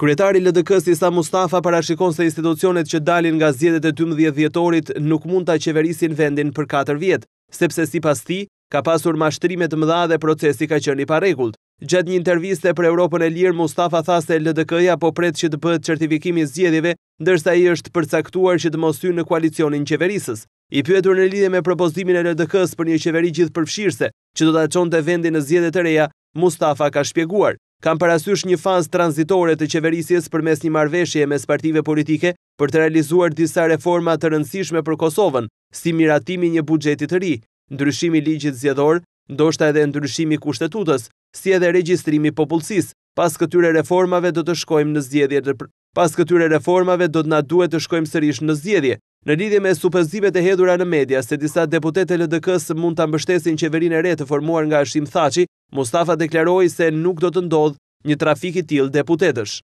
Kryetari LDK-s Isa Mustafa parashikon se institucionet që dalin nga zjedet e 12 dhjetorit nuk mund ta qeverisin vendin për 4 vjet, sepse sipas tij ka pasur mashtrime të mëdha dhe procesi ka qenë i Gjatë një interviste për Europën e Lirë, Mustafa tha se LDK-ja po pret që të bëhet certifikimi i zgjedhjeve, ndërsa i është përcaktuar që të mos hyjë në koalicionin qeverisës. I pyetur në lidhje me propozimin e LDK-s për një qeveri gjithpërfshirëse, që do ta çonte vendin në zgjedhje të reja, Mustafa ka shpjeguar kam parasysh një fazë transitore të qeverisjes për mes një marveshje me spartive politike për të realizuar disa reforma të rëndësishme për Kosovën, si miratimi një bugjetit të ri, ndryshimi ligjit zjedhor, ndoshta edhe ndryshimi kushtetutës, si edhe regjistrimi popullësis, pas këtyre reformave do të shkojmë në zjedhje të për... Pas këtyre reformave do të na duhet të shkojmë sërish në zgjedhje. Në lidhje me supozimet e hedhura në media se disa deputete LDK-s mund ta mbështesin qeverinë e re të formuar nga Hashim Thaçi, Mustafa deklaroi se nuk do të ndodh një trafik i tillë deputetësh.